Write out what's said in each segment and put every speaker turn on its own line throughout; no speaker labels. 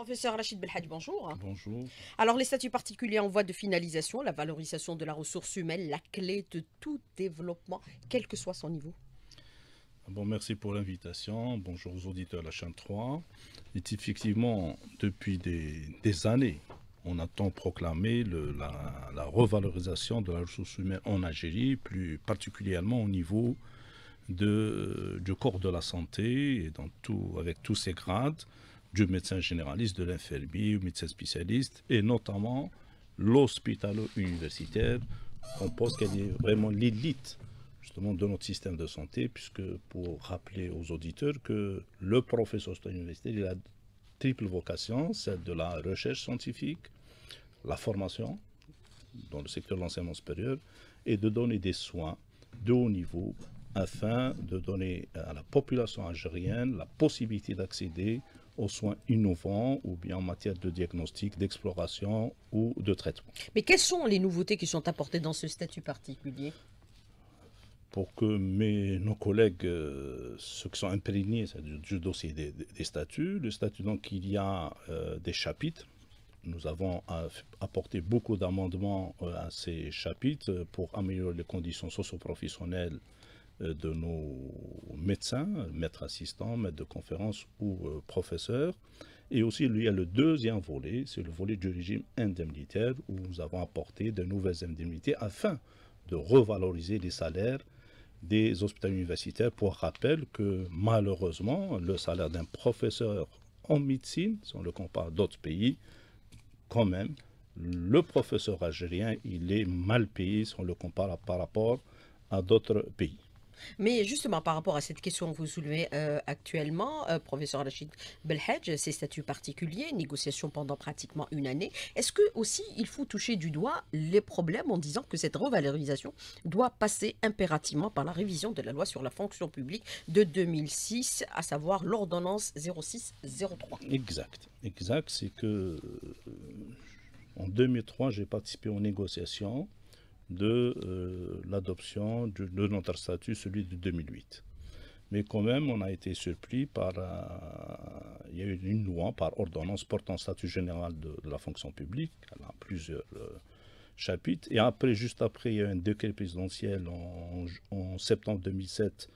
Professeur Rachid Belhadj, bonjour. Bonjour. Alors, les statuts particuliers en voie de finalisation, la valorisation de la ressource humaine, la clé de tout développement, quel que soit son niveau.
Bon, merci pour l'invitation. Bonjour aux auditeurs de la chaîne 3. effectivement, depuis des, années, on a proclamer proclamé la, revalorisation de la ressource humaine en Algérie, plus particulièrement au niveau du corps de la santé, et avec tous ses grades du médecin généraliste, de l'infirmier, médecin spécialiste, et notamment l'hôpital universitaire On pense qu'elle est vraiment l'élite justement de notre système de santé, puisque pour rappeler aux auditeurs que le professeur hospitalo-universitaire, il a triple vocation, celle de la recherche scientifique, la formation dans le secteur de l'enseignement supérieur, et de donner des soins de haut niveau afin de donner à la population algérienne la possibilité d'accéder aux soins innovants ou bien en matière de diagnostic, d'exploration ou de traitement.
Mais quelles sont les nouveautés qui sont apportées dans ce statut particulier
pour que mes, nos collègues, euh, ceux qui sont imprégnés du, dossier des, statuts, le statut, donc il y a euh, des chapitres. Nous avons apporté beaucoup d'amendements euh, à ces chapitres pour améliorer les conditions socio-professionnelles euh, de nos médecins, maîtres assistants, maîtres de conférences ou euh, professeurs. Et aussi, il y a le deuxième volet, c'est le volet du régime indemnitaire, où nous avons apporté de nouvelles indemnités afin de revaloriser les salaires des hôpitaux universitaires. Pour rappel que malheureusement, le salaire d'un professeur en médecine, si on le compare à d'autres pays, quand même, le professeur algérien, il est mal payé si on le compare par rapport à d'autres pays.
Mais justement, par rapport à cette question que vous soulevez euh, actuellement, euh, professeur Rachid Belhadj, ces statuts particuliers, négociations pendant pratiquement une année, est-ce que aussi il faut toucher du doigt les problèmes en disant que cette revalorisation doit passer impérativement par la révision de la loi sur la fonction publique de 2006, à savoir l'ordonnance 0603
Exact, exact, c'est que euh, en 2003, j'ai participé aux négociations de euh, l'adoption de, notre statut, celui de 2008. Mais quand même, on a été surpris par... Euh, il y a eu une loi par ordonnance portant statut général de, la fonction publique. Elle a plusieurs euh, chapitres. Et après, juste après, il y a eu un décret présidentiel en, en septembre 2007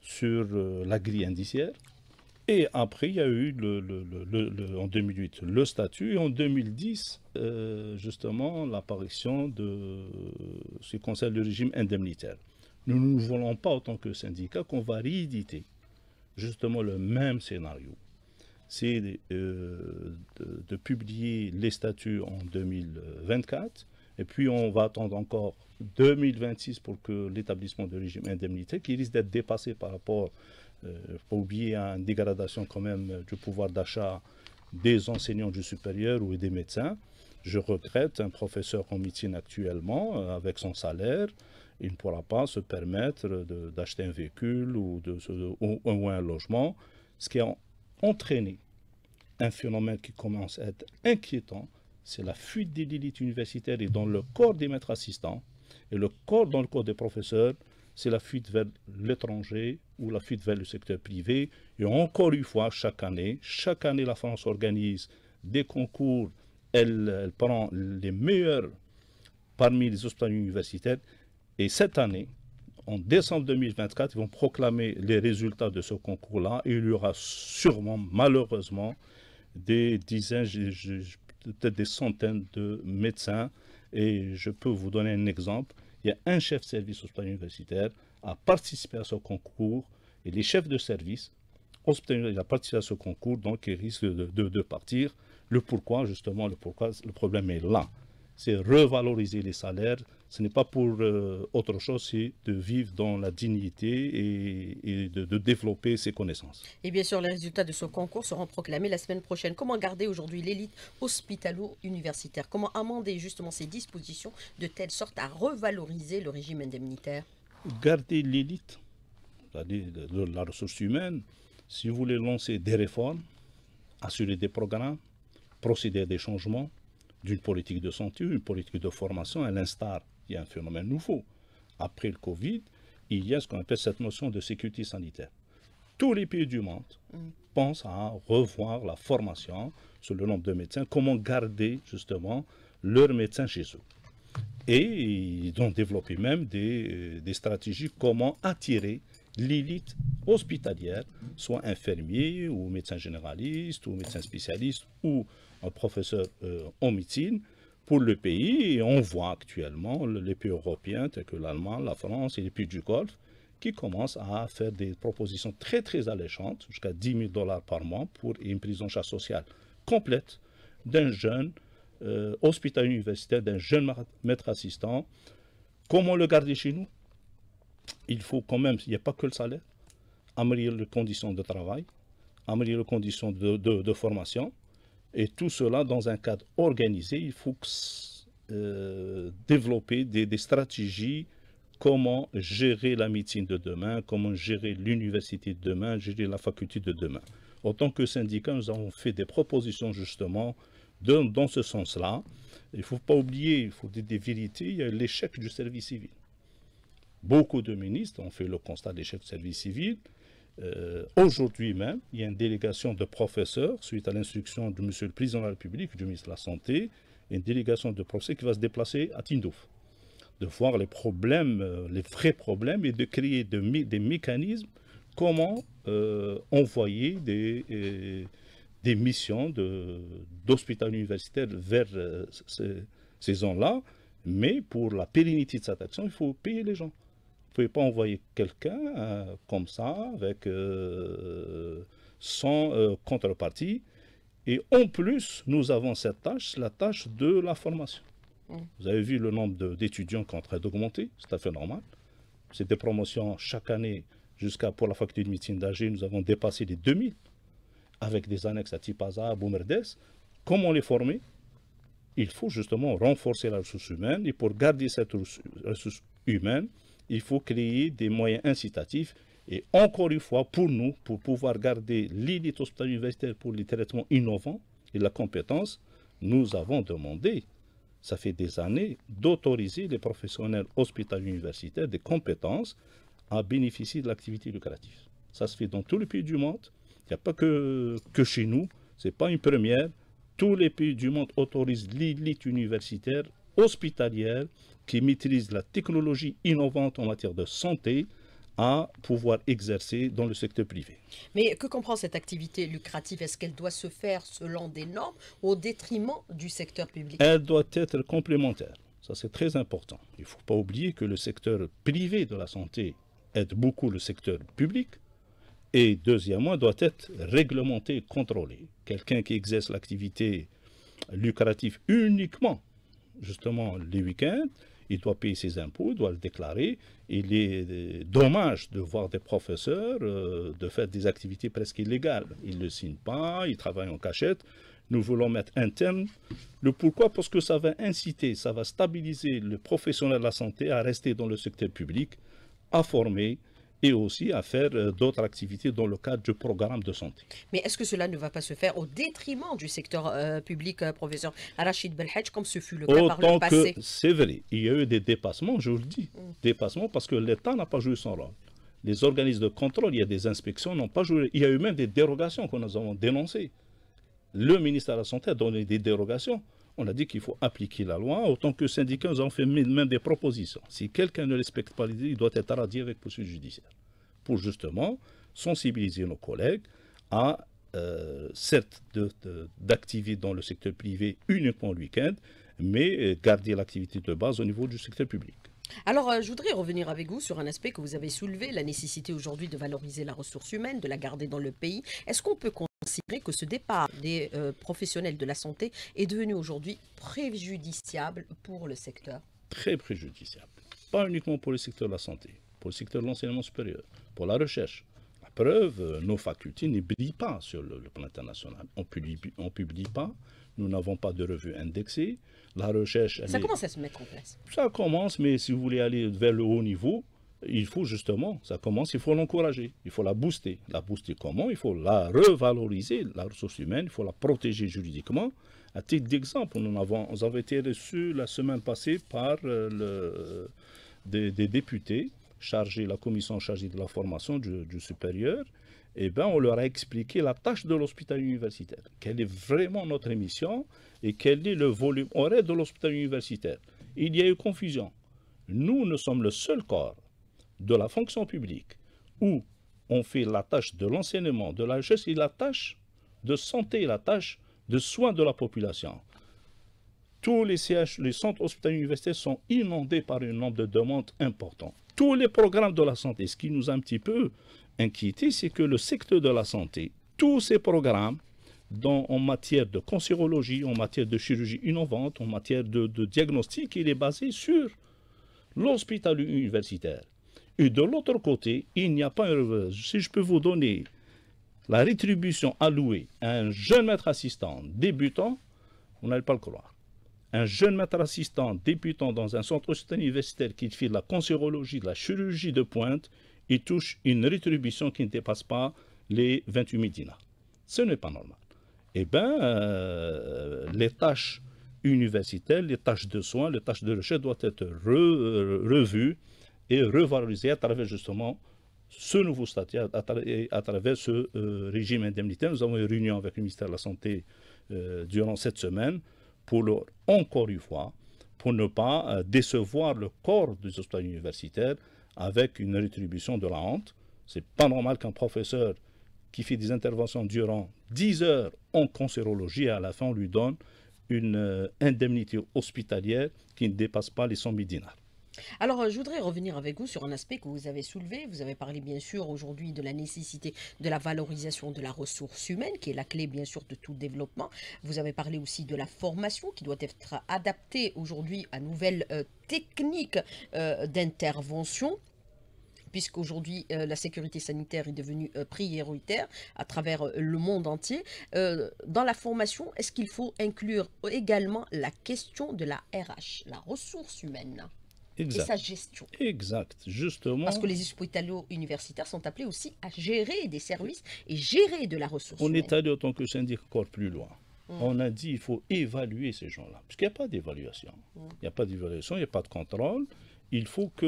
sur la grille indiciaire. Et après, il y a eu le, en 2008 le statut et en 2010, euh, justement, l'apparition de ce qui de régime indemnitaire. Nous ne voulons pas, en tant que syndicat, qu'on va rééditer justement le même scénario. C'est euh, de, de, publier les statuts en 2024 et puis on va attendre encore 2026 pour que l'établissement de régime indemnitaire, qui risque d'être dépassé par rapport il euh, ne faut pas oublier hein, une dégradation quand même euh, du pouvoir d'achat des enseignants du supérieur ou des médecins. Je regrette un professeur en médecine actuellement, euh, avec son salaire, il ne pourra pas se permettre d'acheter un véhicule ou, un logement, ce qui a entraîné un phénomène qui commence à être inquiétant, c'est la fuite des élites universitaires et dans le corps des maîtres assistants et le corps dans le corps des professeurs, c'est la fuite vers l'étranger ou la fuite vers le secteur privé. Et encore une fois, chaque année, chaque année, la France organise des concours. Elle, prend les meilleurs parmi les hospitaliers universitaires. Et cette année, en décembre 2024, ils vont proclamer les résultats de ce concours-là. il y aura sûrement, malheureusement, des dizaines, peut-être des centaines de médecins. Et je peux vous donner un exemple il y a un chef de service hospitalier universitaire à participer à ce concours et les chefs de service hospitaliers il a participé à ce concours, donc ils risquent de, de partir. Le pourquoi, justement, le pourquoi, le problème est là c'est revaloriser les salaires. Ce n'est pas pour euh, autre chose, c'est de vivre dans la dignité et, de, de, développer ses connaissances.
Et bien sûr, les résultats de ce concours seront proclamés la semaine prochaine. Comment garder aujourd'hui l'élite hospitalo-universitaire Comment amender justement ces dispositions de telle sorte à revaloriser le régime indemnitaire
Garder l'élite, c'est-à-dire la ressource humaine, si vous voulez lancer des réformes, assurer des programmes, procéder à des changements, d'une politique de santé, une politique de formation, à l'instar, il y a un phénomène nouveau. Après le Covid, il y a ce qu'on appelle cette notion de sécurité sanitaire. Tous les pays du monde mm. pensent à revoir la formation sur le nombre de médecins, comment garder justement leurs médecins chez eux. Et ils ont développé même des, euh, des stratégies comment attirer l'élite hospitalière, soit infirmier ou médecin généraliste ou médecin spécialiste ou professeur euh, en médecine pour le pays. Et on voit actuellement les pays européens tels que l'Allemagne, la France et les pays du Golfe qui commencent à faire des propositions très très alléchantes, jusqu'à 10 000 dollars par mois pour une prise en charge sociale complète d'un jeune euh, universitaire, d'un jeune maître assistant. Comment le garder chez nous Il faut quand même, il n'y a pas que le salaire, améliorer les conditions de travail, améliorer les conditions de formation, et tout cela dans un cadre organisé, il faut euh, développer des, stratégies, comment gérer la médecine de demain, comment gérer l'université de demain, gérer la faculté de demain. En tant que syndicat, nous avons fait des propositions justement dans ce sens-là. Il ne faut pas oublier, il faut dire des vérités, l'échec du service civil. Beaucoup de ministres ont fait le constat d'échec du service civil. Euh, aujourd'hui même, il y a une délégation de professeurs, suite à l'instruction de monsieur le Président de la République, du ministre de la Santé, une délégation de professeurs qui va se déplacer à Tindouf, de voir les problèmes, euh, les vrais problèmes, et de créer des mécanismes comment euh, envoyer des, des missions d'hôpital de, universitaire vers ces, ces zones-là. Mais pour la pérennité de cette action, il faut payer les gens. Vous pouvez pas envoyer quelqu'un euh, comme ça, avec, euh, sans euh, contrepartie. Et en plus, nous avons cette tâche, la tâche de la formation. Mm. Vous avez vu le nombre d'étudiants qui est en train d'augmenter, c'est tout à fait normal. C'est des promotions chaque année, jusqu'à pour la faculté de médecine d'Alger, nous avons dépassé les 2000, avec des annexes à Tipaza, à Boumerdès. Comment les former Il faut justement renforcer la ressource humaine, et pour garder cette ressource humaine, il faut créer des moyens incitatifs. Et encore une fois, pour nous, pour pouvoir garder l'élite hospitalière universitaire pour les traitements innovants et la compétence, nous avons demandé, ça fait des années, d'autoriser les professionnels hospitaliers universitaires des compétences à bénéficier de l'activité lucrative. Ça se fait dans tous les pays du monde. Il n'y a pas que, que chez nous. Ce n'est pas une première. Tous les pays du monde autorisent l'élite universitaire hospitalière qui maîtrise la technologie innovante en matière de santé à pouvoir exercer dans le secteur privé.
Mais que comprend cette activité lucrative Est-ce qu'elle doit se faire selon des normes au détriment du secteur public
Elle doit être complémentaire. Ça, c'est très important. Il ne faut pas oublier que le secteur privé de la santé aide beaucoup le secteur public et, deuxièmement, doit être réglementé, contrôlé. Quelqu'un qui exerce l'activité lucrative uniquement justement les week-ends, il doit payer ses impôts, il doit le déclarer. Il est euh, dommage de voir des professeurs euh, de faire des activités presque illégales. Ils ne signent pas, ils travaillent en cachette. Nous voulons mettre un terme. Le pourquoi Parce que ça va inciter, ça va stabiliser le professionnel de la santé à rester dans le secteur public, à former, et aussi à faire euh, d'autres activités dans le cadre du programme de santé.
Mais est-ce que cela ne va pas se faire au détriment du secteur euh, public, euh, professeur Rachid Belhadj, comme ce fut le cas par le passé
C'est vrai, il y a eu des dépassements, je vous le dis, mm. dépassements parce que l'État n'a pas joué son rôle. Les organismes de contrôle, il y a des inspections, n'ont pas joué. Il y a eu même des dérogations que nous avons dénoncées. Le ministre de la Santé a donné des dérogations on a dit qu'il faut appliquer la loi. Autant que syndicats, nous avons fait même des propositions. Si quelqu'un ne respecte pas l'idée, il doit être radié avec poursuite judiciaire. Pour justement sensibiliser nos collègues à, euh, certes, d'activer dans le secteur privé uniquement le week-end, mais euh, garder l'activité de base au niveau du secteur public.
Alors, euh, je voudrais revenir avec vous sur un aspect que vous avez soulevé, la nécessité aujourd'hui de valoriser la ressource humaine, de la garder dans le pays. Est-ce qu'on peut considérer que ce départ des euh, professionnels de la santé est devenu aujourd'hui préjudiciable pour le secteur
Très préjudiciable. Pas uniquement pour le secteur de la santé, pour le secteur de l'enseignement supérieur, pour la recherche, preuve, nos facultés ne pas sur le, plan international. On ne publie, on publie pas, nous n'avons pas de revues indexée, La recherche... Ça commence
à se mettre en place.
Ça commence, mais si vous voulez aller vers le haut niveau, il faut justement, ça commence, il faut l'encourager, il faut la booster. La booster comment Il faut la revaloriser, la ressource humaine, il faut la protéger juridiquement. À titre d'exemple, nous, avons, été reçus la semaine passée par euh, le, des, députés chargé la commission chargée de la formation du, supérieur, eh ben, on leur a expliqué la tâche de l'hôpital universitaire, quelle est vraiment notre mission et quel est le volume horaire de l'hôpital universitaire. Il y a eu confusion. Nous, ne sommes le seul corps de la fonction publique où on fait la tâche de l'enseignement, de la gestion, et la tâche de santé, la tâche de soins de la population. Tous les, CH, les centres hospitaliers universitaires sont inondés par un nombre de demandes importantes tous les programmes de la santé. Ce qui nous a un petit peu inquiétés, c'est que le secteur de la santé, tous ces programmes, dont en matière de cancérologie, en matière de chirurgie innovante, en matière de, diagnostic, il est basé sur l'hôpital universitaire. Et de l'autre côté, il n'y a pas un... Si je peux vous donner la rétribution allouée à un jeune maître assistant débutant, on n'allez pas le croire un jeune maître assistant débutant dans un centre universitaire qui fait la cancérologie, la chirurgie de pointe, il touche une rétribution qui ne dépasse pas les 28 000 dinars. Ce n'est pas normal. Eh bien, euh, les tâches universitaires, les tâches de soins, les tâches de recherche doivent être euh, revues et revalorisées à travers justement ce nouveau statut, à, à travers ce euh, régime indemnitaire. Nous avons eu une réunion avec le ministère de la Santé durant cette semaine pour encore une fois, pour ne pas euh, décevoir le corps des hôpitaux universitaires avec une rétribution de la honte. C'est pas normal qu'un professeur qui fait des interventions durant 10 heures en cancérologie et à la fin on lui donne une euh, indemnité hospitalière qui ne dépasse pas les 100 000 dinars.
Alors, euh, je voudrais revenir avec vous sur un aspect que vous avez soulevé. Vous avez parlé, bien sûr, aujourd'hui de la nécessité de la valorisation de la ressource humaine, qui est la clé, bien sûr, de tout développement. Vous avez parlé aussi de la formation, qui doit être adaptée aujourd'hui à nouvelles euh, techniques euh, d'intervention puisqu'aujourd'hui la sécurité sanitaire est devenue prioritaire à travers le monde entier. dans la formation, est-ce qu'il faut inclure également la question de la RH, la ressource humaine exact. et sa gestion.
Exact, justement. Parce que les
hôpitaux universitaires sont appelés aussi à gérer des services et gérer de la ressource. On est allé
autant que syndic encore plus loin. Mm. On a dit il faut évaluer ces gens-là, parce qu'il n'y mm. a pas d'évaluation. Il n'y a pas d'évaluation, il n'y a pas de contrôle il faut que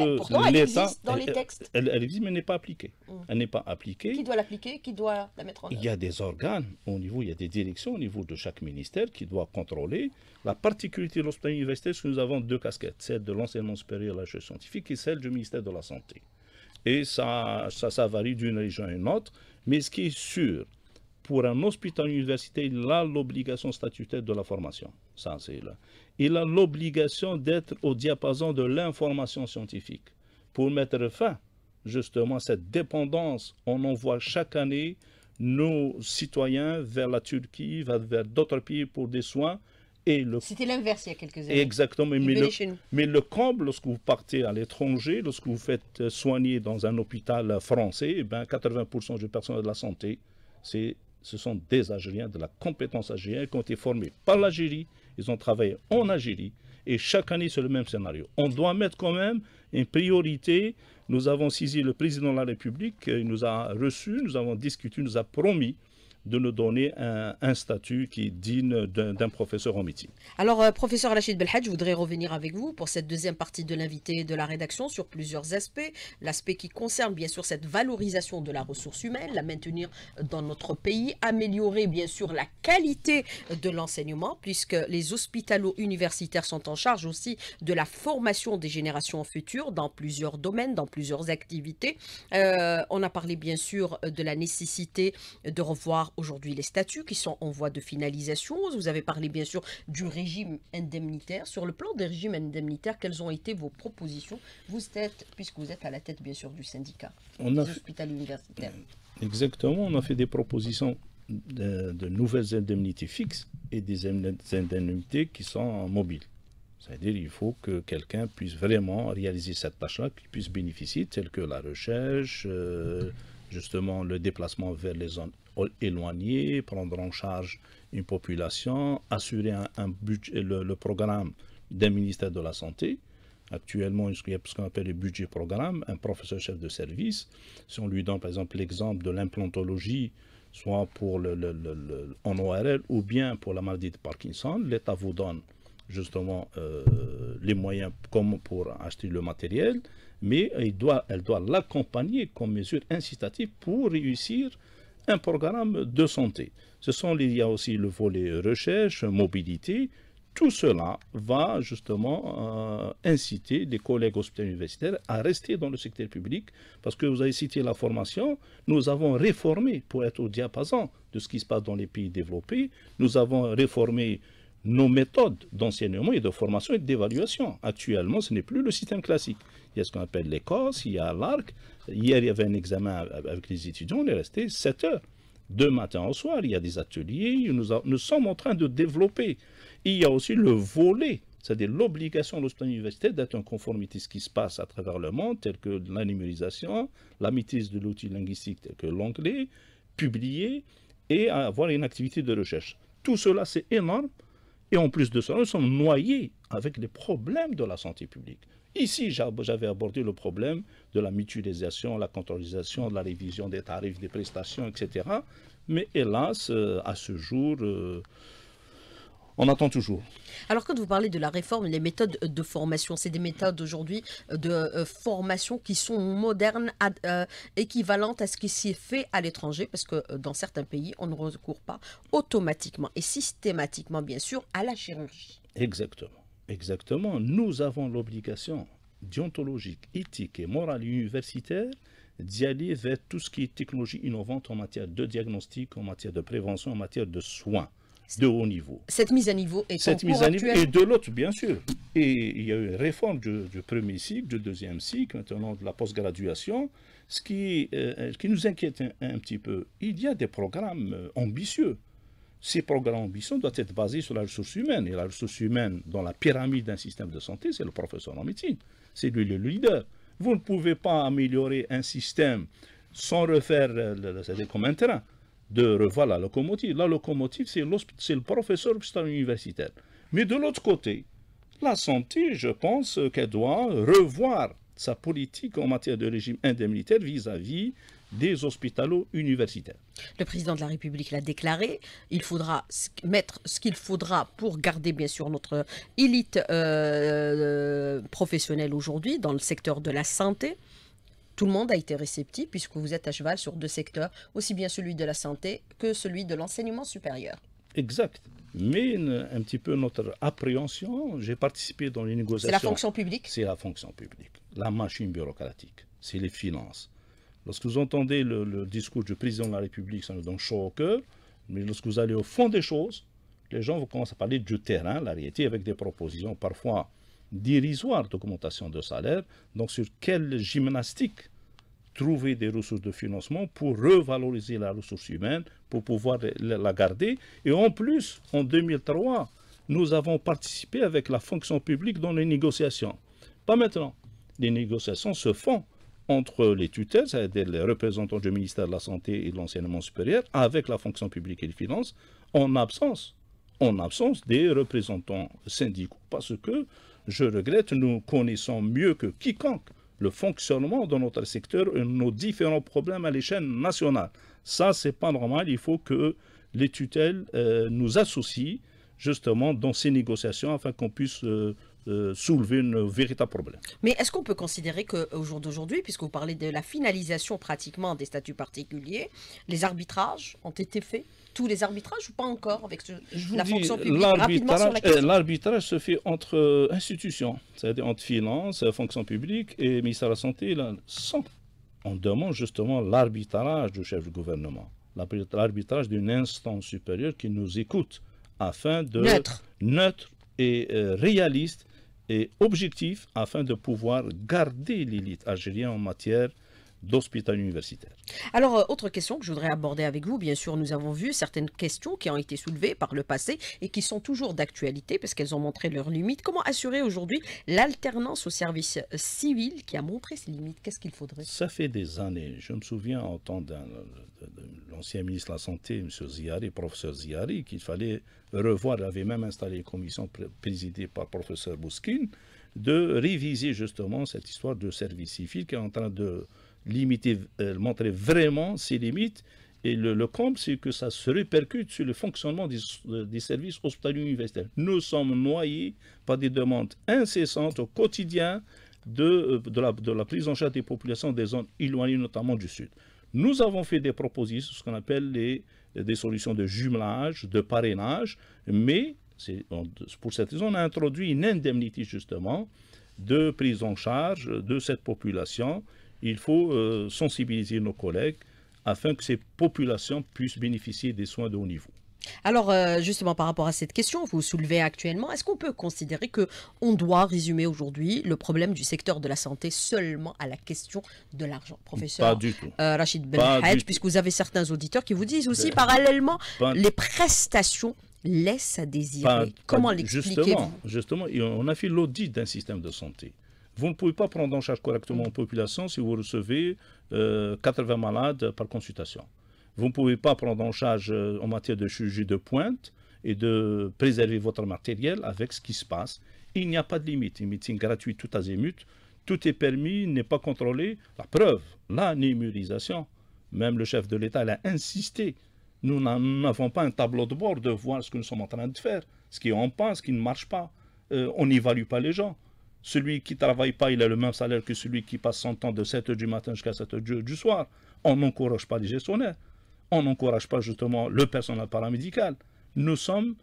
l'État... Elle, elle, elle, existe, mais n'est pas appliquée. Hum. Elle n'est pas appliquée. Qui doit
l'appliquer Qui doit la mettre en œuvre Il y a
des organes au niveau, il y a des directions au niveau de chaque ministère qui doit contrôler. La particularité de l'hôpital universitaire, c'est que nous avons deux casquettes, celle de l'enseignement supérieur et la recherche scientifique et celle du ministère de la Santé. Et ça, ça, ça varie d'une région à une autre. Mais ce qui est sûr, pour un hôpital universitaire, il a l'obligation statutaire de la formation. Ça, c'est là il a l'obligation d'être au diapason de l'information scientifique pour mettre fin justement à cette dépendance. On envoie chaque année nos citoyens vers la Turquie, vers d'autres pays pour des soins. Le... C'était
l'inverse il y a quelques années.
Exactement. Mais le, comble, lorsque vous partez à l'étranger, lorsque vous faites euh, soigner dans un hôpital français, eh ben 80% du personnel de la santé, ce sont des Algériens, de la compétence algérienne qui ont été formés par l'Algérie ils ont travaillé en Algérie et chaque année c'est le même scénario. On doit mettre quand même une priorité. Nous avons saisi le président de la République, euh, il nous a reçus, nous avons discuté, il nous a promis de nous donner un, statut qui est digne d'un professeur en métier.
Alors, euh, professeur Rachid Belhadj, je voudrais revenir avec vous pour cette deuxième partie de l'invité de la rédaction sur plusieurs aspects. L'aspect qui concerne bien sûr cette valorisation de la ressource humaine, la maintenir dans notre pays, améliorer bien sûr la qualité de l'enseignement, puisque les hospitalo-universitaires sont en charge aussi de la formation des générations futures dans plusieurs domaines, dans plusieurs activités. Euh, on a parlé bien sûr de la nécessité de revoir aujourd'hui les statuts qui sont en voie de finalisation. Vous avez parlé bien sûr du régime indemnitaire. Sur le plan des régimes indemnitaires, quelles ont été vos propositions Vous êtes, puisque vous êtes à la tête bien sûr du syndicat des hôpitaux universitaires.
Exactement, on a fait des propositions de, nouvelles indemnités fixes et des indemnités qui sont mobiles. C'est-à-dire qu'il faut que quelqu'un puisse vraiment réaliser cette tâche-là, qu'il puisse bénéficier, telle que la recherche, euh, justement le déplacement vers les zones éloignées, prendre en charge une population, assurer un, budget, le, programme d'un ministère de la Santé. Actuellement, il y a ce qu'on appelle le budget programme, un professeur chef de service. Si on lui donne par exemple l'exemple de l'implantologie, soit pour le, en ORL ou bien pour la maladie de Parkinson, l'État vous donne justement euh, les moyens comme pour acheter le matériel, mais elle doit l'accompagner comme mesure incitative pour réussir un programme de santé. Ce sont, il y a aussi le volet recherche, mobilité. Tout cela va justement euh, inciter les collègues hospitaliers universitaires à rester dans le secteur public parce que vous avez cité la formation. Nous avons réformé pour être au diapason de ce qui se passe dans les pays développés. Nous avons réformé nos méthodes d'enseignement et de formation et d'évaluation. Actuellement, ce n'est plus le système classique il y a ce qu'on appelle l'Écosse, il y a l'Arc. Hier, il y avait un examen avec les étudiants, on est resté 7 heures. De matin au soir, il y a des ateliers, nous, sommes en train de développer. il y a aussi le volet, c'est-à-dire l'obligation de l'hôpital universitaire d'être en conformité ce qui se passe à travers le monde, tel que numérisation, la maîtrise de l'outil linguistique tel que l'anglais, publier et avoir une activité de recherche. Tout cela, c'est énorme. Et en plus de cela, nous sommes noyés avec les problèmes de la santé publique. Ici, j'avais abordé le problème de la mutualisation, la contrôlisation, de la révision des tarifs, des prestations, etc. Mais hélas, euh, à ce jour, euh, on attend toujours.
Alors quand vous parlez de la réforme, les méthodes de formation, c'est des méthodes aujourd'hui de euh, formation qui sont modernes, équivalentes à ce qui s'est fait à l'étranger, parce que dans certains pays, on ne recourt pas automatiquement et systématiquement, bien sûr, à la chirurgie.
Exactement. Exactement. Nous avons l'obligation déontologique, éthique et morale universitaire d'y aller vers tout ce qui est technologie innovante en matière de diagnostic, en matière de prévention, en matière de soins de haut niveau.
Cette mise à niveau est Cette mise à niveau est et de
l'autre, bien sûr. Et il y a eu une réforme du, premier cycle, du deuxième cycle, maintenant de la post-graduation, ce qui, euh, qui nous inquiète un, petit peu. Il y a des programmes euh, ambitieux ces programmes d'ambition doivent être basés sur la ressource humaine. Et la ressource humaine dans la pyramide d'un système de santé, c'est le professeur en médecine. C'est lui le leader. Vous ne pouvez pas améliorer un système sans refaire, euh, c'est comme un terrain, de revoir la locomotive. La locomotive, c'est le professeur universitaire. Mais de l'autre côté, la santé, je pense euh, qu'elle doit revoir sa politique en matière de régime indemnitaire vis-à-vis des hospitalos universitaires
Le président de la République l'a déclaré, il faudra mettre ce qu'il faudra pour garder bien sûr notre élite euh, euh, professionnelle aujourd'hui dans le secteur de la santé. Tout le monde a été réceptif puisque vous êtes à cheval sur deux secteurs, aussi bien celui de la santé que celui de l'enseignement supérieur.
Exact. Mais un petit peu notre appréhension, j'ai participé dans les négociations. C'est la fonction publique C'est la fonction publique, la machine bureaucratique, c'est les finances, Lorsque vous entendez le, discours du président de la République, ça nous donne chaud au cœur. Mais lorsque vous allez au fond des choses, les gens vont commencer à parler du terrain, la réalité, avec des propositions parfois dérisoires d'augmentation de salaire. Donc sur quelle gymnastique trouver des ressources de financement pour revaloriser la ressource humaine, pour pouvoir la garder. Et en plus, en 2003, nous avons participé avec la fonction publique dans les négociations. Pas maintenant. Les négociations se font entre les tutelles, c'est-à-dire les représentants du ministère de la Santé et de l'enseignement supérieur, avec la fonction publique et les finances, en absence, en absence des représentants syndicaux, parce que, je regrette, nous connaissons mieux que quiconque le fonctionnement de notre secteur et nos différents problèmes à l'échelle nationale. Ça, c'est pas normal, il faut que les tutelles euh, nous associent justement dans ces négociations afin qu'on puisse euh, euh, soulever un véritable problème.
Mais est-ce qu'on peut considérer qu'au euh, jour d'aujourd'hui, puisque vous parlez de la finalisation pratiquement des statuts particuliers, les arbitrages ont été faits tous les arbitrages ou pas encore avec la fonction publique euh,
L'arbitrage se fait entre institutions, c'est-à-dire entre finances, fonction publique et ministère de la Santé. On demande justement l'arbitrage du chef du gouvernement, l'arbitrage d'une instance supérieure qui nous écoute afin de... Neutre. Neutre et réaliste et objectif afin de pouvoir garder l'élite algérienne en matière d'hôpital universitaire.
Alors, euh, autre question que je voudrais aborder avec vous, bien sûr, nous avons vu certaines questions qui ont été soulevées par le passé et qui sont toujours d'actualité parce qu'elles ont montré leurs limites. Comment assurer aujourd'hui l'alternance au service euh, civil qui a montré ses limites Qu'est-ce qu'il faudrait
Ça fait des années. Je me souviens en temps de l'ancien ministre de la Santé, M. Ziari, professeur Ziari, qu'il fallait revoir, il avait même installé une commission présidée par professeur Bouskine, de réviser justement cette histoire de service civil qui est en train de limiter, euh, montrer vraiment ses limites. Et le, compte comble, c'est que ça se répercute sur le fonctionnement des, euh, des, services hospitaliers universitaires. Nous sommes noyés par des demandes incessantes au quotidien de, euh, de, la, prise en charge des populations des zones éloignées, notamment du Sud. Nous avons fait des propositions, ce qu'on appelle les, des solutions de jumelage, de parrainage, mais pour cette raison, on a introduit une indemnité justement de prise en charge de cette population il faut euh, sensibiliser nos collègues afin que ces populations puissent bénéficier des soins de haut niveau.
Alors euh, justement par rapport à cette question, vous soulevez actuellement, est-ce qu'on peut considérer que on doit résumer aujourd'hui le problème du secteur de la santé seulement à la question de l'argent, professeur Pas du tout. Euh, Rachid Ben puisque vous avez certains auditeurs qui vous disent aussi ben, parallèlement les prestations laissent à
désirer. Comment l'expliquer Justement, justement, on a fait l'audit d'un système de santé. Vous ne pouvez pas prendre en charge correctement une population si vous recevez 80 euh, malades par consultation. Vous ne pouvez pas prendre en charge euh, en matière de chirurgie de pointe et de préserver votre matériel avec ce qui se passe. Il n'y a pas de limite. Une médecine gratuite tout azimut, tout est permis, n'est pas contrôlé. La preuve, la numérisation. Même le chef de l'État a insisté. Nous n'avons pas un tableau de bord de voir ce que nous sommes en train de faire, ce qui en passe, ce qui ne marche pas. Euh, on n'évalue pas les gens. Celui qui ne travaille pas, il a le même salaire que celui qui passe son temps de 7h du matin jusqu'à 7h du, soir. On n'encourage pas les gestionnaires. On n'encourage pas justement le personnel paramédical. Nous sommes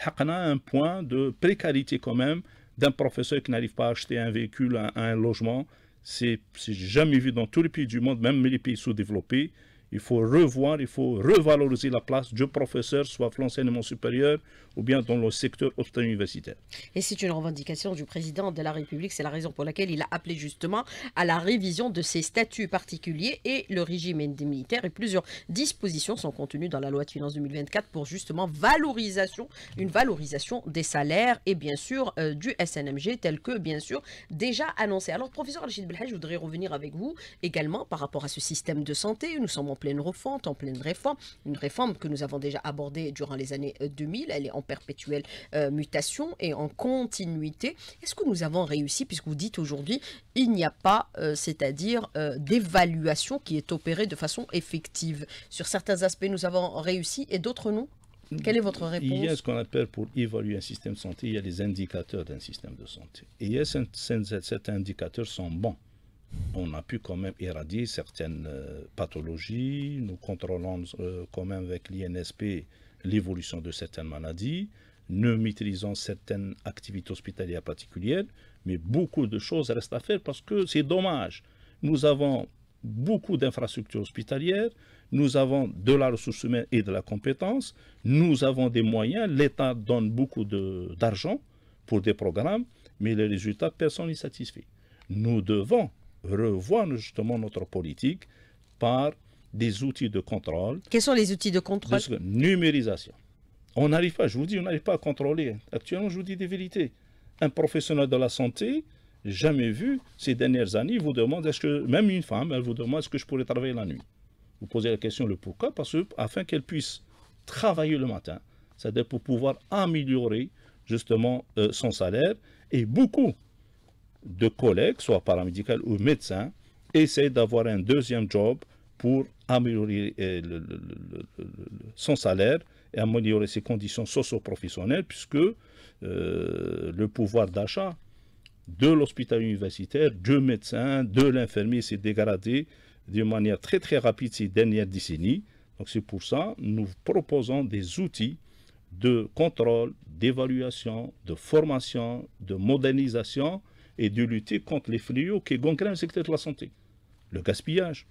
à un point de précarité quand même d'un professeur qui n'arrive pas à acheter un véhicule, un, un logement. C'est jamais vu dans tous les pays du monde, même les pays sous-développés. Il faut revoir, il faut revaloriser la place du professeur, soit dans l'enseignement supérieur ou bien dans le secteur universitaire.
Et c'est une revendication du président de la République. C'est la raison pour laquelle il a appelé justement à la révision de ses statuts particuliers et le régime indemnitaire. Et plusieurs dispositions sont contenues dans la loi de finances 2024 pour justement valorisation, une valorisation des salaires et bien sûr euh, du SNMG tel que bien sûr déjà annoncé. Alors professeur Rachid Belhaj, je voudrais revenir avec vous également par rapport à ce système de santé. Nous sommes pleine refonte, en pleine réforme, une réforme que nous avons déjà abordée durant les années 2000, euh, elle est en perpétuelle euh, mutation et en continuité. Est-ce que nous avons réussi, puisque vous dites aujourd'hui, il n'y a pas, euh, c'est-à-dire, d'évaluation qui est opérée de façon effective Sur certains aspects, nous avons réussi et d'autres non quelle est votre réponse Il y a ce
qu'on appelle pour évaluer un système de santé, il y a les indicateurs d'un système de santé. Et il y certains indicateurs sont bons on a pu quand même éradier certaines euh, pathologies. Nous contrôlons euh, quand même avec l'INSP l'évolution de certaines maladies. Nous maîtrisons certaines activités hospitalières particulières, mais beaucoup de choses restent à faire parce que c'est dommage. Nous avons beaucoup d'infrastructures hospitalières, nous avons de la ressource humaine et de la compétence, nous avons des moyens, l'État donne beaucoup d'argent pour des programmes, mais les résultats, personne n'est satisfait. Nous devons revoir justement notre politique par des outils de contrôle. Quels sont les outils de contrôle Numérisation. On n'arrive pas, je vous dis, on n'arrive pas à contrôler. Actuellement, je vous dis des vérités. Un professionnel de la santé, jamais vu ces dernières années, vous demande, ce que, même une femme, elle vous demande, est-ce que je pourrais travailler la nuit Vous posez la question, le pourquoi Parce que, afin qu'elle puisse travailler le matin, c'est-à-dire pour pouvoir améliorer justement euh, son salaire, et beaucoup de collègues, soit paramédical ou médecin, essayent d'avoir un deuxième job pour améliorer euh, son salaire et améliorer ses conditions socio-professionnelles, puisque euh, le pouvoir d'achat de l'hôpital universitaire, du médecin, de l'infirmier s'est dégradé d'une manière très très rapide ces dernières décennies. Donc c'est pour ça nous proposons des outils de contrôle, d'évaluation, de formation, de modernisation et de lutter contre les fléaux qui gangrènent le secteur de la santé. Le gaspillage,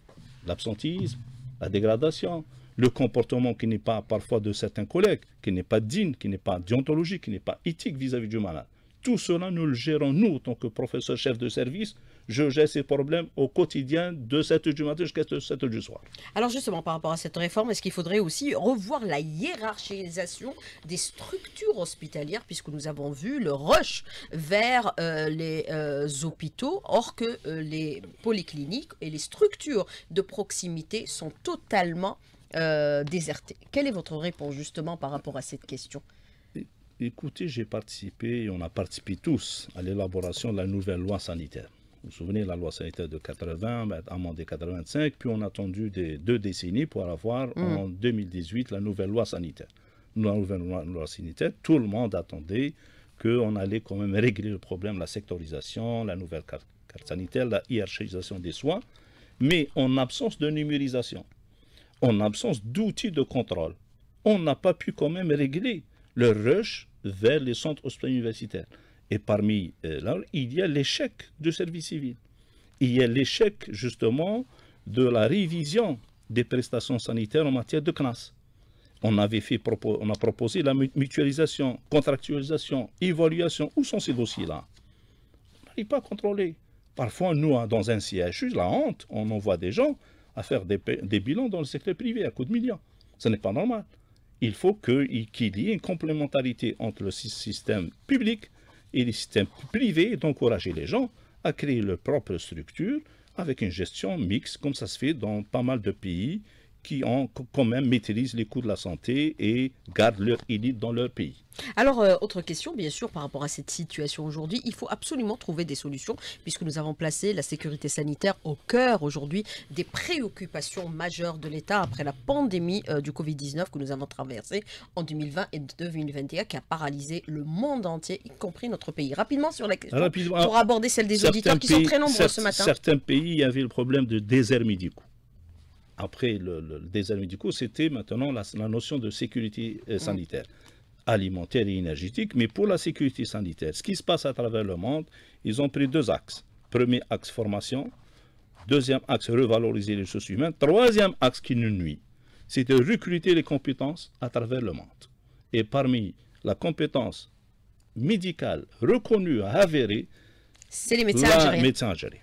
l'absentisme, la dégradation, le comportement qui n'est pas parfois de certains collègues, qui n'est pas digne, qui n'est pas déontologique, qui n'est pas éthique vis-à-vis -vis du malade. Tout cela, nous le gérons, nous, en tant que professeurs chefs de service, je gère ces problèmes au quotidien de 7 h du matin jusqu'à 7 h du soir.
Alors justement, par rapport à cette réforme, est-ce qu'il faudrait aussi revoir la hiérarchisation des structures hospitalières, puisque nous avons vu le rush vers euh, les euh, hôpitaux, or que euh, les polycliniques et les structures de proximité sont totalement désertées. Quelle est votre réponse justement par rapport à cette question
Écoutez, j'ai participé, et on a participé tous à l'élaboration de la nouvelle loi sanitaire. Vous vous souvenez, la loi sanitaire de 80, amendée 85, puis on a attendu deux décennies pour avoir mm. en 2018 la nouvelle loi sanitaire. La nouvelle loi, sanitaire, tout le monde attendait qu'on allait quand même régler le problème, la sectorisation, la nouvelle carte, carte sanitaire, la hiérarchisation des soins, mais en absence de numérisation, en absence d'outils de contrôle, on n'a pas pu quand même régler le rush vers les centres hospitaliers universitaires. Et parmi euh, là, il y a l'échec du service civil. Il y a l'échec, justement, de la révision des prestations sanitaires en matière de CNAS. On, avait fait, on a proposé la mutualisation, contractualisation, évaluation. Où sont ces dossiers-là On n'arrive pas à contrôler. Parfois, nous, hein, dans un CHU, la honte, on envoie des gens à faire des, bilans dans le secteur privé à coups de millions. Ce n'est pas normal. Il faut qu'il y ait une complémentarité entre le système public et les systèmes privés d'encourager les gens à créer leur propre structure avec une gestion mixte, comme ça se fait dans pas mal de pays qui ont quand même maîtrisent les coûts de la santé et gardent leur élite dans leur pays.
Alors, euh, autre question, bien sûr, par rapport à cette situation aujourd'hui, il faut absolument trouver des solutions, puisque nous avons placé la sécurité sanitaire au cœur aujourd'hui des préoccupations majeures de l'État après la pandémie euh, du Covid-19 que nous avons traversée en 2020 et 2021, qui a paralysé le monde entier, y compris notre pays. Rapidement sur la question, pour aborder celle des auditeurs qui sont très nombreux ce matin. Certains
pays y avaient le problème de désert médicaux après le, désert coup, c'était maintenant la, notion de sécurité euh, mm. sanitaire, alimentaire et énergétique. Mais pour la sécurité sanitaire, ce qui se passe à travers le monde, ils ont pris deux axes. Premier axe, formation. Deuxième axe, revaloriser les ressources humaines. Troisième axe qui nous nuit, c'est de recruter les compétences à travers le monde. Et parmi la compétence médicale reconnue à avérée,
c'est les médecins algériens.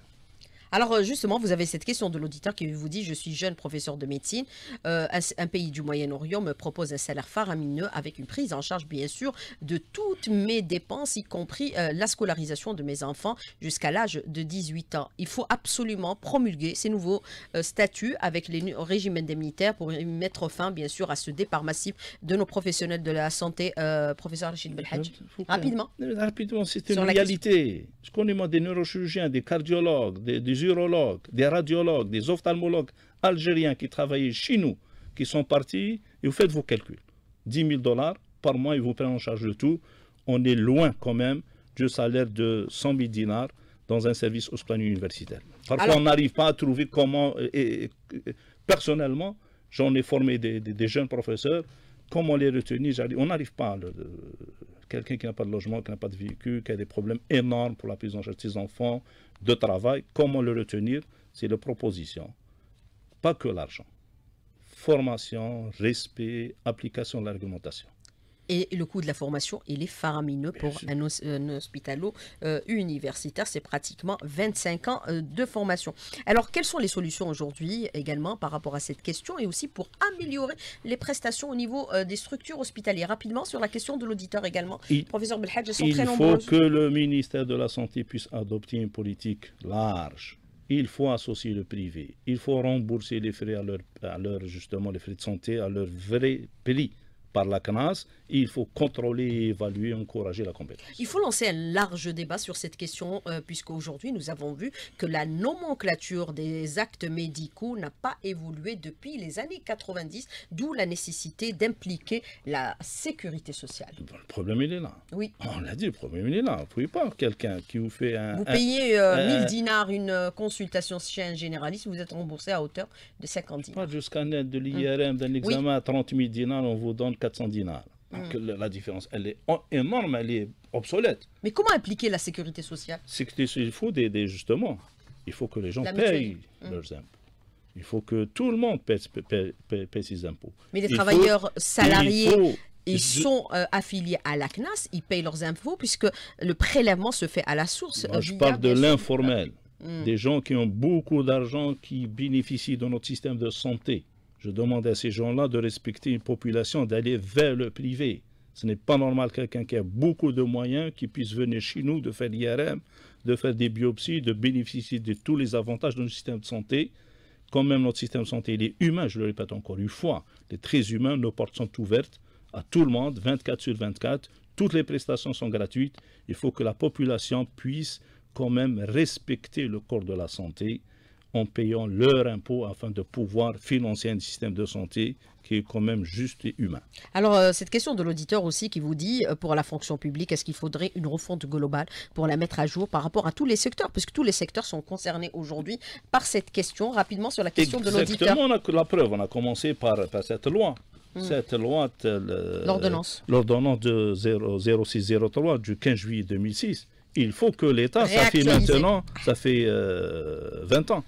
Alors euh, justement, vous avez cette question de l'auditeur qui vous dit, je suis jeune professeur de médecine, euh, un, pays du Moyen-Orient me propose un salaire faramineux avec une prise en charge, bien sûr, de toutes mes dépenses, y compris euh, la scolarisation de mes enfants jusqu'à l'âge de 18 ans. Il faut absolument promulguer ces nouveaux statuts avec les régimes indemnitaires pour mettre fin, bien sûr, à ce départ massif de nos professionnels de la santé, professeur Rachid Belhadj. Rapidement.
Rapidement, c'est une réalité. Je connais des neurochirurgiens, des cardiologues, des des urologues, des radiologues, des ophtalmologues algériens qui travaillaient chez nous, qui sont partis, et vous faites vos calculs. 10 000 dollars par mois, ils vous prennent en charge de tout. On est loin quand même du salaire de 100 000 dinars dans un service hospitalier universitaire. Parfois, on n'arrive pas à trouver comment... Euh, euh, personnellement, j'en ai formé des, jeunes professeurs comment les retenir On n'arrive pas. à Quelqu'un qui n'a pas de logement, qui n'a pas de véhicule, qui a des problèmes énormes pour la prise en charge de ses enfants, de travail, comment le retenir, c'est les proposition, Pas que l'argent. Formation, respect, application de l'argumentation.
Et le coût de la formation, il est faramineux pour un, os, hospitalo euh, universitaire. C'est pratiquement 25 ans euh, de formation. Alors, quelles sont les solutions aujourd'hui également par rapport à cette question et aussi pour améliorer les prestations au niveau euh, des structures hospitalières Rapidement, sur la question de l'auditeur également. Il, Professeur Belhadj, sont très Il faut que
le ministère de la Santé puisse adopter une politique large il faut associer le privé, il faut rembourser les frais à leur, justement les frais de santé à leur vrai prix par la CNAS il faut contrôler, évaluer, encourager la compétence.
Il faut lancer un large débat sur cette question, euh, puisqu'aujourd'hui, nous avons vu que la nomenclature des actes médicaux n'a pas évolué depuis les années 90, d'où la nécessité d'impliquer la sécurité sociale. le
problème, il est là. Oui. On l'a dit, le problème, il est là. Vous ne pouvez pas quelqu'un qui vous fait un... Vous payez 1 euh, dinars
une euh, consultation chez un généraliste, vous êtes remboursé à hauteur de 50 dinars. Pas jusqu'à
l'aide de hein. l'IRM, d'un examen à 30 000 dinars, on vous donne 400 dinars. Mm. la différence, elle est énorme, elle est obsolète.
Mais comment appliquer la sécurité sociale
il faut des, des, justement. Il faut que les gens payent mm. leurs impôts. Il faut que tout le monde paie, ses impôts. Mais les travailleurs salariés, ils sont
euh, affiliés à la CNAS, ils payent leurs impôts puisque le prélèvement se fait à la source. Euh, je parle de
l'informel, mm. des gens qui ont beaucoup d'argent, qui bénéficient de notre système de santé. Je demande à ces gens-là de respecter une population, d'aller vers le privé. Ce n'est pas normal quelqu'un qui a beaucoup de moyens, qui puisse venir chez nous, de faire l'IRM, de faire des biopsies, de bénéficier de tous les avantages de notre système de santé. Quand même, notre système de santé, il est humain, je le répète encore une fois. Il est très humain, nos portes sont ouvertes à tout le monde, 24 sur 24. Toutes les prestations sont gratuites. Il faut que la population puisse quand même respecter le corps de la santé en payant leur impôt afin de pouvoir financer un système de santé qui est quand même juste et humain.
Alors, euh, cette question de l'auditeur aussi qui vous dit, euh, pour la fonction publique, est-ce qu'il faudrait une refonte globale pour la mettre à jour par rapport à tous les secteurs Puisque tous les secteurs sont concernés aujourd'hui par cette question. Rapidement, sur la question de l'auditeur.
Exactement, la preuve, on a commencé par, cette loi. Hmm. Cette loi, euh, l'ordonnance de 0603 du 15 juillet 2006, il faut que l'État, ça fait maintenant, ça fait 20 ans,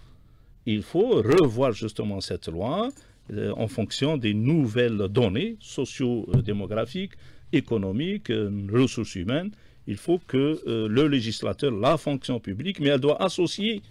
il faut revoir justement cette loi euh, en fonction des nouvelles données socio-démographiques, économiques, euh, ressources humaines. Il faut que euh, le législateur, la fonction publique, mais elle doit associer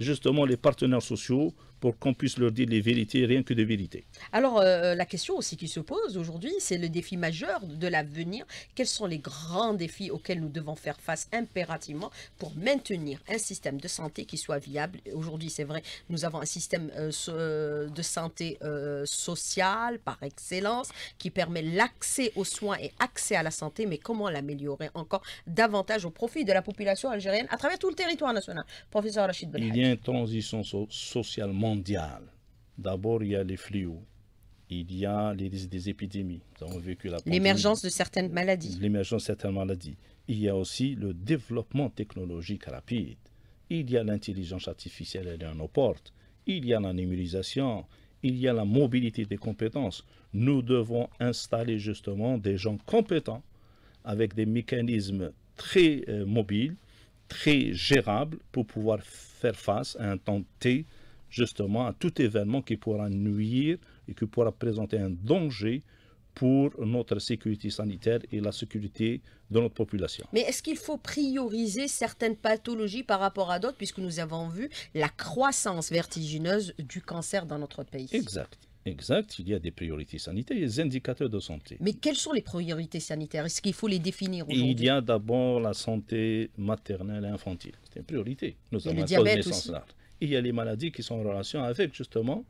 justement les partenaires sociaux, pour qu'on puisse leur dire les vérités, rien que des vérités.
Alors, euh, la question aussi qui se pose aujourd'hui, c'est le défi majeur de l'avenir. Quels sont les grands défis auxquels nous devons faire face impérativement pour maintenir un système de santé qui soit viable Aujourd'hui, c'est vrai, nous avons un système euh, euh, de santé sociale par excellence qui permet l'accès aux soins et accès à la santé, mais comment l'améliorer encore davantage au profit de la population algérienne à travers tout le territoire national Professeur Rachid Belhadi. Eh
Il y a une transition socialement mondiale. D'abord, il y a les fléaux. Il y a les risques des épidémies. vécu la L'émergence de
certaines maladies.
L'émergence de certaines maladies. Il y a aussi le développement technologique rapide. Il y a l'intelligence artificielle, elle à nos portes. Il y a la numérisation. Il y a la mobilité des compétences. Nous devons installer justement des gens compétents avec des mécanismes très euh, mobiles, très gérables pour pouvoir faire face à un temps T justement à tout événement qui pourra nuire et qui pourra présenter un danger pour notre sécurité sanitaire et la sécurité de notre population.
Mais est-ce qu'il faut prioriser certaines pathologies par rapport à d'autres, puisque nous avons vu la croissance vertigineuse du cancer dans notre pays
Exact. Exact, il y a des priorités sanitaires et des indicateurs de santé. Mais
quelles sont les priorités sanitaires Est-ce qu'il faut les définir aujourd'hui Il y a
d'abord la santé maternelle et infantile. C'est une priorité. Nous avons le diabète aussi il y a les maladies qui sont en relation avec justement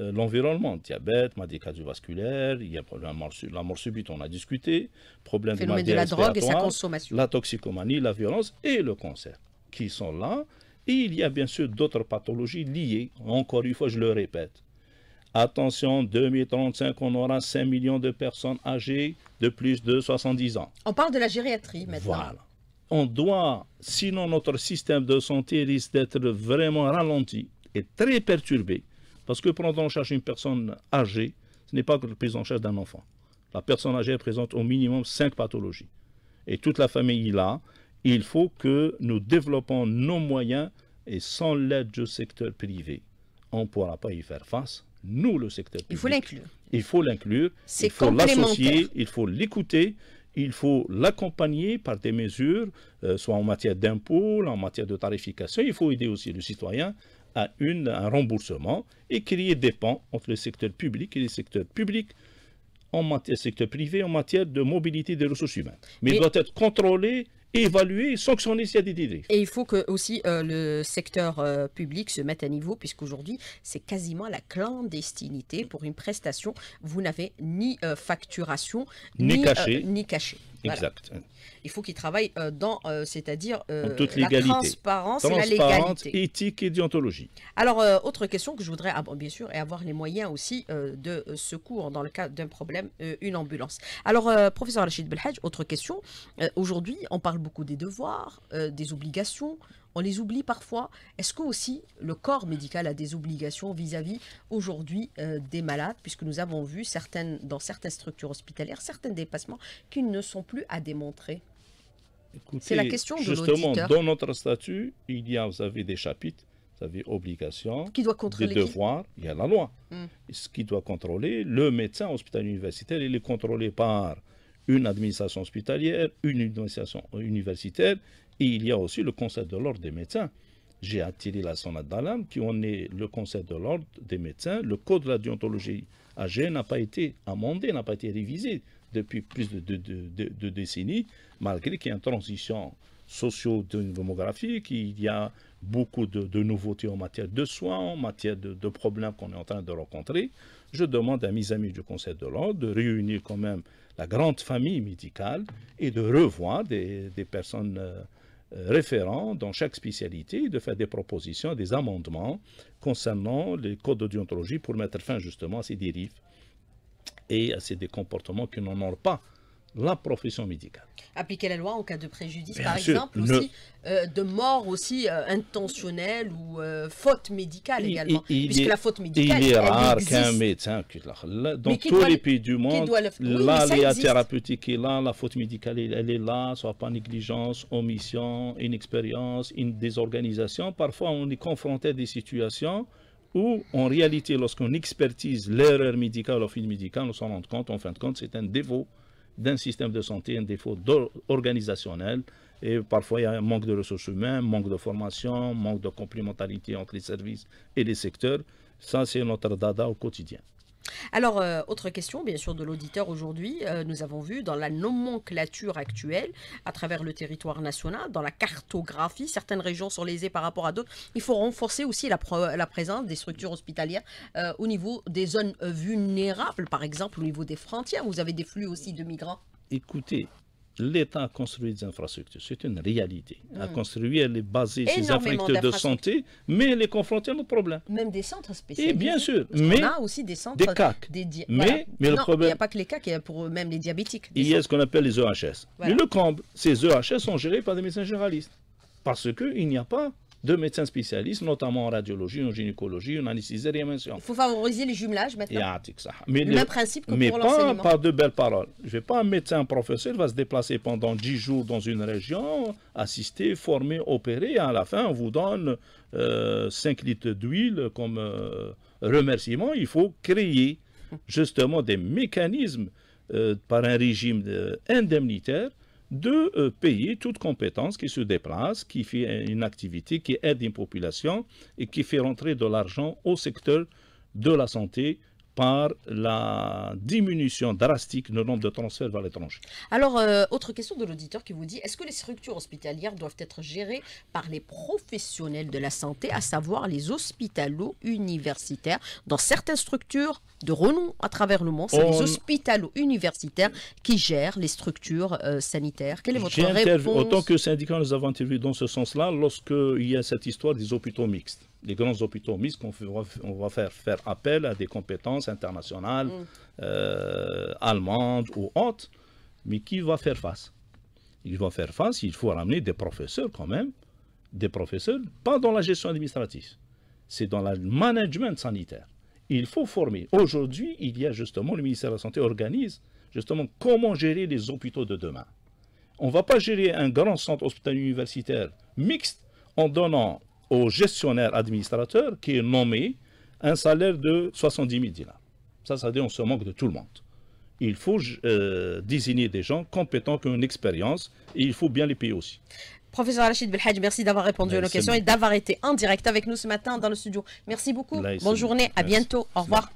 euh, l'environnement, diabète, maladie cardiovasculaire, il y a problème la mort subite, on a discuté, problème de, de la drogue et sa consommation, la toxicomanie, la violence et le cancer qui sont là. Et il y a bien sûr d'autres pathologies liées. Encore une fois, je le répète. Attention, 2035, on aura 5 millions de personnes âgées de plus de 70 ans. On
parle de la gériatrie maintenant. Voilà
on doit, sinon notre système de santé risque d'être vraiment ralenti et très perturbé. Parce que prendre en charge une personne âgée, ce n'est pas que la prise en charge d'un enfant. La personne âgée présente au minimum cinq pathologies. Et toute la famille là, il faut que nous développons nos moyens et sans l'aide du secteur privé, on ne pourra pas y faire face. Nous, le secteur privé. Il faut l'inclure. Il faut l'inclure. Il faut l'associer, il faut l'écouter il faut l'accompagner par des mesures, euh, soit en matière d'impôts, en matière de tarification. Il faut aider aussi le citoyen à une, un remboursement et créer des pans entre le secteur public et le secteur public en matière secteur privé en matière de mobilité des ressources humaines. Mais il doit être contrôlé évaluer et sanctionner s'il y
Et il faut que aussi euh, le secteur euh, public se mette à niveau, puisqu'aujourd'hui, c'est quasiment la clandestinité pour une prestation. Vous n'avez ni euh, facturation,
ni, ni, ni
caché. Exact. Il faut qu'ils travaillent euh, dans, euh, c'est-à-dire euh, toute la transparence, et la légalité.
éthique et déontologie.
Alors, autre question que je voudrais, bien sûr, et avoir les moyens aussi de secours dans le cas d'un problème, une ambulance. Alors, professeur Rachid Belhaj, autre question. Aujourd'hui, on parle beaucoup des devoirs, des obligations, on les oublie parfois. Est-ce que aussi le corps médical a des obligations vis-à-vis aujourd'hui euh, des malades, puisque nous avons vu certaines, dans certaines structures hospitalières certains dépassements qui ne sont plus à démontrer
C'est la question de Justement, dans notre statut, il y a, vous avez des chapitres vous avez obligations, qui des devoirs, il y a la loi. Hmm. Ce qui doit contrôler, le médecin hospitalier universitaire, il est contrôlé par une administration hospitalière, une administration euh, universitaire, et il y a aussi le Conseil de l'ordre des médecins. J'ai attiré la sonate d'alarme qui en est le Conseil de l'ordre des médecins. Le code de la déontologie AG n'a pas été amendé, n'a pas été révisé depuis plus de deux décennies, malgré qu'il y ait une transition socio-démographique, il y a beaucoup de, nouveautés en matière de soins, en matière de, problèmes qu'on est en train de rencontrer. Je demande à mes amis du Conseil de l'ordre de réunir quand même la grande famille médicale et de revoir des personnes euh, euh, référents dans chaque spécialité de faire des propositions, des amendements concernant les codes de pour mettre fin justement à ces dérives et à ces comportements qui ont pas la profession médicale.
Appliquer la loi en cas de préjudice, par exemple, aussi euh, de mort aussi euh, intentionnelle ou euh, faute médicale également, il, puisque est, la faute médicale. rare qu'un
médecin, dans tous les pays du monde, l'aléa thérapeutique est là, la faute médicale, elle, est là, soit par négligence, omission, inexpérience, une désorganisation. Parfois, on est confronté à des situations où, en réalité, lorsqu'on expertise l'erreur médicale au fil médicale, on s'en rend compte, en fin de compte, c'est un dévot d'un système de santé, un défaut organisationnel. Et parfois, il y a un manque de ressources humaines, manque de formation, manque de complémentarité entre les services et les secteurs. Ça, c'est notre dada au quotidien.
Alors, euh, autre question, bien sûr, de l'auditeur aujourd'hui. Euh, nous avons vu dans la nomenclature actuelle, à travers le territoire national, dans la cartographie, certaines régions sont lésées par rapport à d'autres. Il faut renforcer aussi la, présence des structures hospitalières euh, au niveau des zones vulnérables, par exemple au niveau des frontières. Vous avez des flux aussi de migrants.
Écoutez, l'État a construit des infrastructures, c'est une réalité. Mmh. A construit, elle est basée infrastructures de santé, mais elle est confrontée à nos problèmes. Même des centres spécialisés. Et bien sûr, mais on a
aussi des centres des CAC. mais, il n'y a pas que les CAC, il y a pour euh, même les diabétiques.
Il y a ce qu'on appelle les EHS. Mais le comble, ces EHS sont gérés par des médecins généralistes parce qu'il n'y a pas de médecins spécialistes, notamment en radiologie, en gynécologie, en anesthésie réanimation. Il faut
favoriser les jumelages maintenant.
Mais le, même principe que mais pas par de belles paroles. Je vais pas un médecin un professeur va se déplacer pendant 10 jours dans une région, assister, former, opérer, et à la fin on vous donne 5 euh, litres d'huile comme euh, remerciement. Il faut créer justement des mécanismes euh, par un régime indemnitaire de euh, payer toute compétence qui se déplace, qui fait une activité, qui aide une population et qui fait rentrer de l'argent au secteur de la santé par la diminution drastique du nombre de transferts vers l'étranger.
Alors, euh, autre question de l'auditeur qui vous dit, est-ce que les structures hospitalières doivent être gérées par les professionnels de la santé, à savoir les hospitalo-universitaires Dans certaines structures de renom à travers le monde, c'est les hospitalo-universitaires qui gèrent les structures euh, sanitaires. Quelle est votre réponse Autant que
syndicat, nous avons interviewé dans ce sens-là lorsqu'il y a cette histoire des hôpitaux mixtes les grands hôpitaux mixtes, on, va faire, faire appel à des compétences internationales, mm. euh, allemandes ou autres, mais qui va faire face Il va faire face, il faut ramener des professeurs quand même, des professeurs, pas dans la gestion administrative, c'est dans le management sanitaire. Il faut former. Aujourd'hui, il y a justement, le ministère de la Santé organise justement comment gérer les hôpitaux de demain. On ne va pas gérer un grand centre hospitalier universitaire mixte en donnant au gestionnaire administrateur qui est nommé un salaire de 70 000 dinars. Ça, ça veut dire qu'on se manque de tout le monde. Il faut euh, désigner des gens compétents qui ont une expérience et il faut bien les payer aussi.
Professeur Rachid Belhadj, merci d'avoir répondu à nos questions et d'avoir été en direct avec nous ce matin dans le studio. Merci beaucoup. Bonne journée, à bientôt. Au revoir.